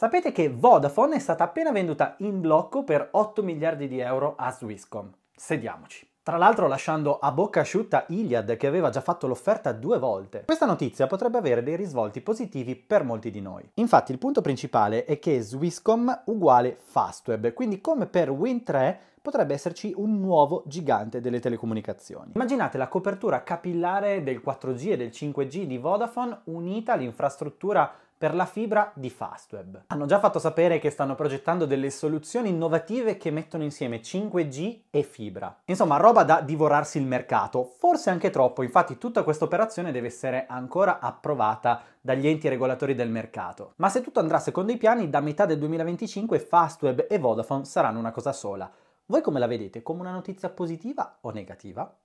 Sapete che Vodafone è stata appena venduta in blocco per 8 miliardi di euro a Swisscom. Sediamoci. Tra l'altro lasciando a bocca asciutta Iliad che aveva già fatto l'offerta due volte. Questa notizia potrebbe avere dei risvolti positivi per molti di noi. Infatti il punto principale è che Swisscom uguale Fastweb, quindi come per Win3 potrebbe esserci un nuovo gigante delle telecomunicazioni. Immaginate la copertura capillare del 4G e del 5G di Vodafone unita all'infrastruttura per la fibra di Fastweb. Hanno già fatto sapere che stanno progettando delle soluzioni innovative che mettono insieme 5G e fibra. Insomma, roba da divorarsi il mercato, forse anche troppo, infatti tutta questa operazione deve essere ancora approvata dagli enti regolatori del mercato. Ma se tutto andrà secondo i piani, da metà del 2025 Fastweb e Vodafone saranno una cosa sola. Voi come la vedete? Come una notizia positiva o negativa?